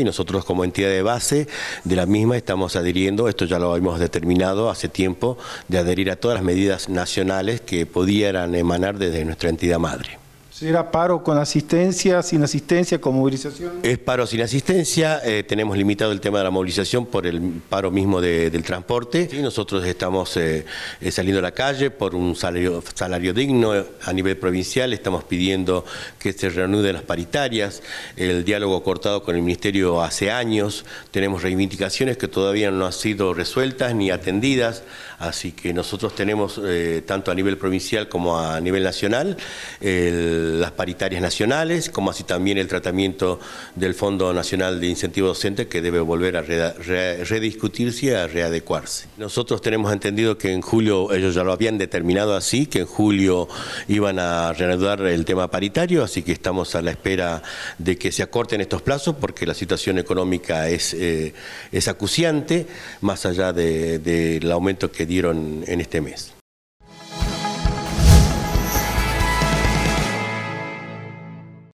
Y nosotros como entidad de base de la misma estamos adhiriendo, esto ya lo hemos determinado hace tiempo, de adherir a todas las medidas nacionales que pudieran emanar desde nuestra entidad madre. ¿Será paro con asistencia, sin asistencia, con movilización? Es paro sin asistencia, eh, tenemos limitado el tema de la movilización por el paro mismo del transporte. nosotros estamos eh, eh, saliendo a la calle por un salario, digno a nivel provincial, estamos pidiendo que se reanuden las paritarias, el diálogo cortado con el Ministerio hace años, tenemos reivindicaciones que todavía no han sido resueltas ni atendidas, así que nosotros tenemos, tanto a nivel provincial como a nivel nacional, el las paritarias nacionales, como así también el tratamiento del Fondo Nacional de Incentivo Docente que debe volver a rediscutirse y a readecuarse. Nosotros tenemos entendido que en julio, ellos ya lo habían determinado así, que en julio iban a reanudar el tema paritario, así que estamos a la espera de que se acorten estos plazos porque la situación económica es, eh, es acuciante, más allá del de, aumento que dieron en este mes.